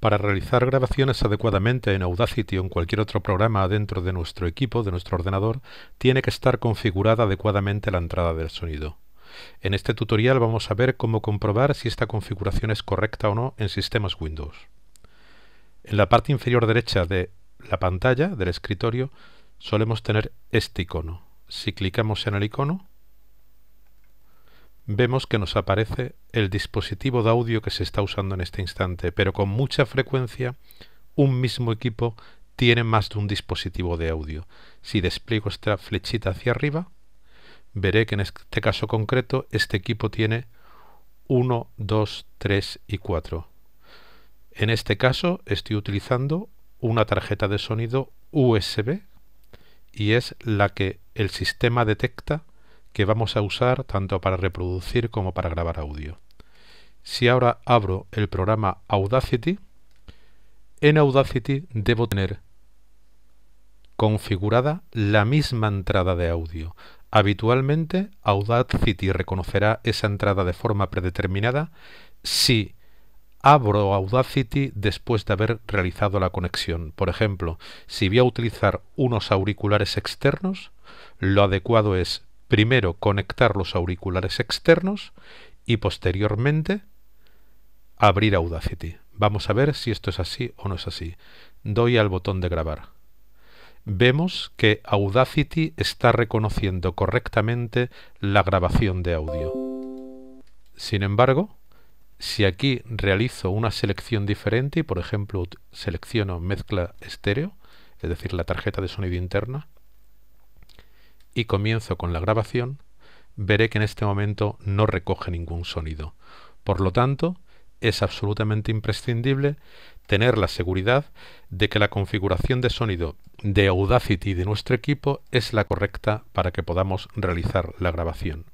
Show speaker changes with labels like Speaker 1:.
Speaker 1: Para realizar grabaciones adecuadamente en Audacity o en cualquier otro programa dentro de nuestro equipo, de nuestro ordenador, tiene que estar configurada adecuadamente la entrada del sonido. En este tutorial vamos a ver cómo comprobar si esta configuración es correcta o no en sistemas Windows. En la parte inferior derecha de la pantalla del escritorio solemos tener este icono. Si clicamos en el icono, vemos que nos aparece el dispositivo de audio que se está usando en este instante, pero con mucha frecuencia un mismo equipo tiene más de un dispositivo de audio. Si despliego esta flechita hacia arriba, veré que en este caso concreto este equipo tiene 1, 2, 3 y 4. En este caso estoy utilizando una tarjeta de sonido USB y es la que el sistema detecta que vamos a usar tanto para reproducir como para grabar audio. Si ahora abro el programa Audacity, en Audacity debo tener configurada la misma entrada de audio. Habitualmente Audacity reconocerá esa entrada de forma predeterminada si abro Audacity después de haber realizado la conexión. Por ejemplo, si voy a utilizar unos auriculares externos, lo adecuado es primero conectar los auriculares externos y posteriormente abrir Audacity. Vamos a ver si esto es así o no es así. Doy al botón de grabar. Vemos que Audacity está reconociendo correctamente la grabación de audio. Sin embargo, si aquí realizo una selección diferente y por ejemplo selecciono mezcla estéreo, es decir, la tarjeta de sonido interna, y comienzo con la grabación, veré que en este momento no recoge ningún sonido. Por lo tanto, es absolutamente imprescindible tener la seguridad de que la configuración de sonido de Audacity de nuestro equipo es la correcta para que podamos realizar la grabación.